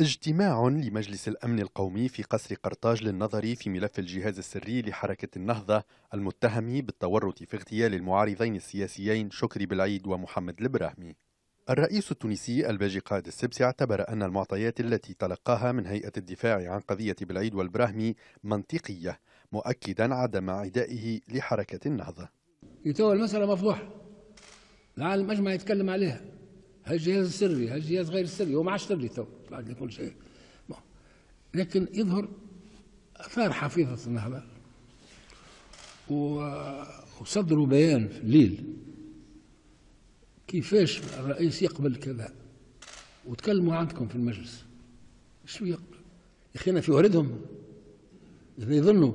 اجتماع لمجلس الأمن القومي في قصر قرطاج للنظر في ملف الجهاز السري لحركة النهضة المتهم بالتورط في اغتيال المعارضين السياسيين شكري بالعيد ومحمد البراهمي الرئيس التونسي الباجي قائد السبسي اعتبر أن المعطيات التي تلقاها من هيئة الدفاع عن قضية بالعيد والبراهمي منطقية مؤكدا عدم عدائه لحركة النهضة يتوى المسألة مفضوحة العالم أجمع يتكلم عليها هل جهاز سري هل جهاز غير سري هو ما عادش سري تو بعد كل شيء لكن يظهر اثار حفيظه النهضه وصدروا بيان في الليل كيفاش الرئيس يقبل كذا وتكلموا عندكم في المجلس شو يقبل يا اخي انا في وردهم يظنوا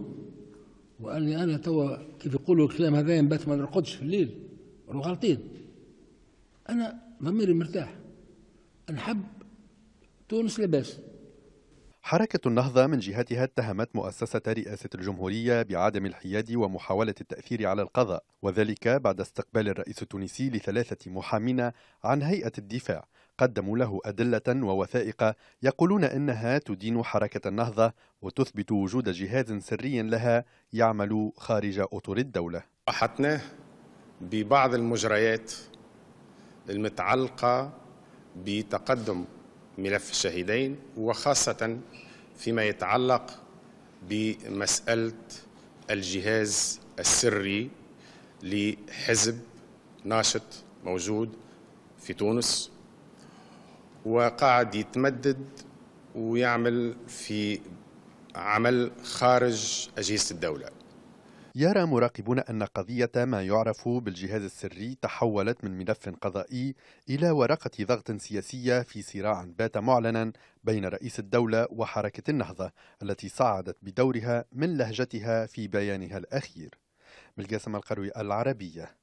واني انا توا كيف يقولوا الكلام هذا ينبت ما نرقدش في الليل راهو غالطين أنا ضميري مرتاح نحب تونس لباس حركة النهضة من جهتها اتهمت مؤسسة رئاسة الجمهورية بعدم الحياد ومحاولة التأثير على القضاء وذلك بعد استقبال الرئيس التونسي لثلاثة محامين عن هيئة الدفاع قدموا له أدلة ووثائق يقولون أنها تدين حركة النهضة وتثبت وجود جهاز سري لها يعمل خارج أطر الدولة. أحطناه ببعض المجريات المتعلقة بتقدم ملف الشهيدين وخاصة فيما يتعلق بمسألة الجهاز السري لحزب ناشط موجود في تونس وقاعد يتمدد ويعمل في عمل خارج أجهزة الدولة يرى مراقبون أن قضية ما يعرف بالجهاز السري تحولت من ملف قضائي إلى ورقة ضغط سياسية في صراع بات معلنا بين رئيس الدولة وحركة النهضة التي صعدت بدورها من لهجتها في بيانها الأخير بالقاسم القروي العربية